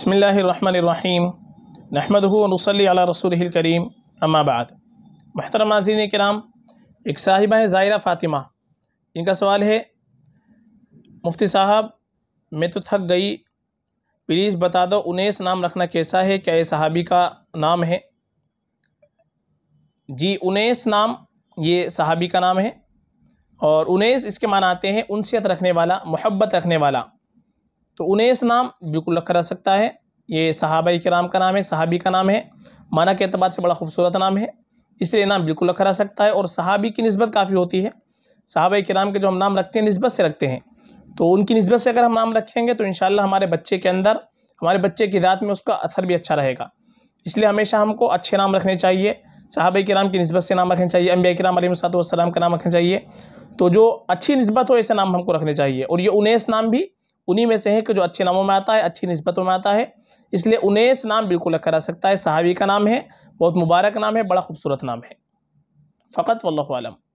بسم اللہ الرحمن الرحیم نحمد و رسلی علیہ رسول الکریم اما بعد محترم ناظرین کرام ایک صاحبہ ہے زائرہ فاطمہ ان کا سوال ہے مفتی صاحب میں تو تھک گئی پلیز بتا دو انیس نام رکھنا کیسا ہے کیا یہ صحابی کا نام ہے جی انیس نام یہ صحابی کا نام ہے اور انیس اس کے معنی آتے ہیں انسیت رکھنے والا محبت رکھنے والا تو انیس نام بالکل رکھا رہ سکتا ہے یہ صحابہ کرام کا نام ہے صحابی کا نام ہے معنی کے اعتبار سے بڑا خوبصورت نام ہے اس لیے نام بالکل رکھا رہ سکتا ہے اور صحابی کی نسبت کافی ہوتی ہے صحابہ کرام کے جو ہم نام رکھتے ہیں نسبت سے رکھتے ہیں تو ان کی نسبت سے اگر ہم نام رکھیں گے تو انشاءاللہ ہمارے بچے کے اندر ہمارے بچے کی ذات میں اس کا اثر بھی اچھا رہے گا اس لیے ہمیشہ ہم کو اچھے نام رکھنے چاہیے صحابہ کرام کی نسبت سے نام رکھنے چاہیے انبیاء کرام علیہ صاحب کا نام رکھنا چاہیے تو جو اچھی نسبت ہو ایسے نام ہم کو رکھنے چاہیے اور یہ انیس نام بھی انہی میں سے ہیں کہ جو اچھے ناموں میں آتا ہے اچھی نسبتوں میں آتا ہے اس لیے انیس نام بالکل رکھا جا سکتا ہے صحابی کا نام ہے بہت مبارک نام ہے بڑا خوبصورت نام ہے فقط واللہ علم